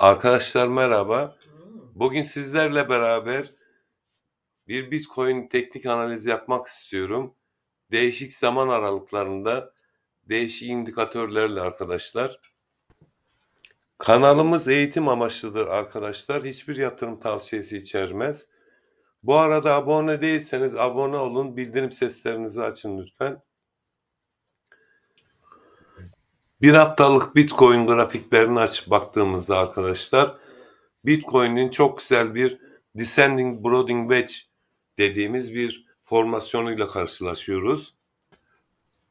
Arkadaşlar merhaba. Bugün sizlerle beraber bir Bitcoin teknik analizi yapmak istiyorum. Değişik zaman aralıklarında değişik indikatörlerle arkadaşlar. Kanalımız eğitim amaçlıdır arkadaşlar. Hiçbir yatırım tavsiyesi içermez. Bu arada abone değilseniz abone olun. Bildirim seslerinizi açın lütfen. Bir haftalık Bitcoin grafiklerini açıp baktığımızda arkadaşlar Bitcoin'in çok güzel bir descending broadening wedge dediğimiz bir formasyonuyla karşılaşıyoruz.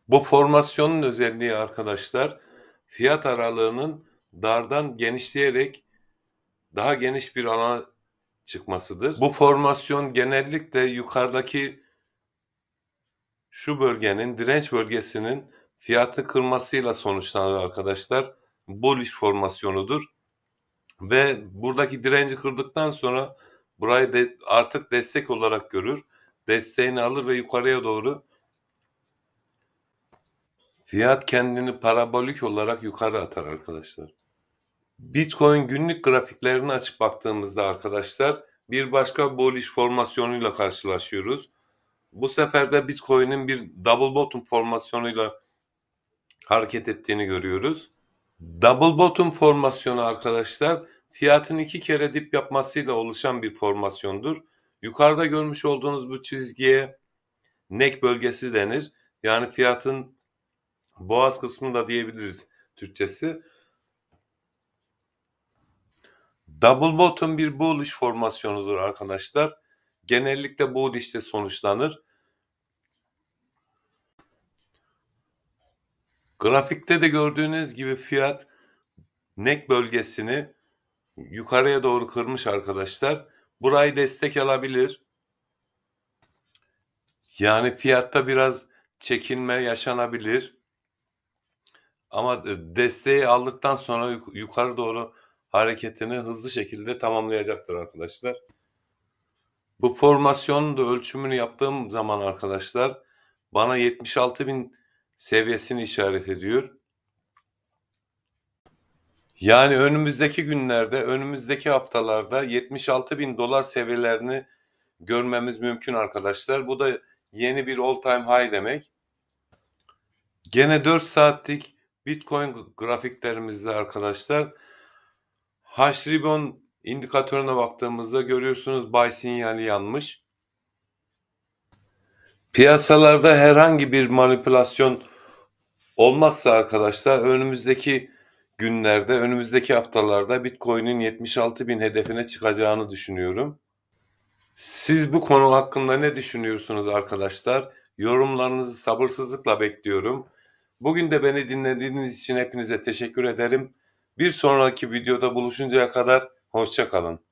Bu formasyonun özelliği arkadaşlar fiyat aralığının dardan genişleyerek daha geniş bir alana çıkmasıdır. Bu formasyon genellikle yukarıdaki şu bölgenin direnç bölgesinin fiyatı kırmasıyla sonuçlanıyor arkadaşlar. Bullish formasyonudur. Ve buradaki direnci kırdıktan sonra burayı de artık destek olarak görür. Desteğini alır ve yukarıya doğru fiyat kendini parabolik olarak yukarı atar arkadaşlar. Bitcoin günlük grafiklerini açıp baktığımızda arkadaşlar bir başka bullish formasyonuyla karşılaşıyoruz. Bu sefer de Bitcoin'in bir double bottom formasyonuyla hareket ettiğini görüyoruz. Double bottom formasyonu arkadaşlar fiyatın iki kere dip yapmasıyla oluşan bir formasyondur. Yukarıda görmüş olduğunuz bu çizgiye neck bölgesi denir. Yani fiyatın boğaz kısmını da diyebiliriz Türkçesi. Double bottom bir bullish formasyonudur arkadaşlar. Genellikle bullish'te sonuçlanır. Grafikte de gördüğünüz gibi fiyat nek bölgesini yukarıya doğru kırmış arkadaşlar. Burayı destek alabilir. Yani fiyatta biraz çekilme yaşanabilir. Ama e, desteği aldıktan sonra yukarı doğru hareketini hızlı şekilde tamamlayacaktır arkadaşlar. Bu formasyonun da ölçümünü yaptığım zaman arkadaşlar bana 76 bin seviyesini işaret ediyor. Yani önümüzdeki günlerde, önümüzdeki haftalarda 76 bin dolar seviyelerini görmemiz mümkün arkadaşlar. Bu da yeni bir all time high demek. Gene 4 saatlik Bitcoin grafiklerimizde arkadaşlar hash ribbon indikatörüne baktığımızda görüyorsunuz buy sinyali yanmış. Piyasalarda herhangi bir manipülasyon olmazsa arkadaşlar önümüzdeki günlerde, önümüzdeki haftalarda Bitcoin'in 76 bin hedefine çıkacağını düşünüyorum. Siz bu konu hakkında ne düşünüyorsunuz arkadaşlar? Yorumlarınızı sabırsızlıkla bekliyorum. Bugün de beni dinlediğiniz için hepinize teşekkür ederim. Bir sonraki videoda buluşuncaya kadar hoşçakalın.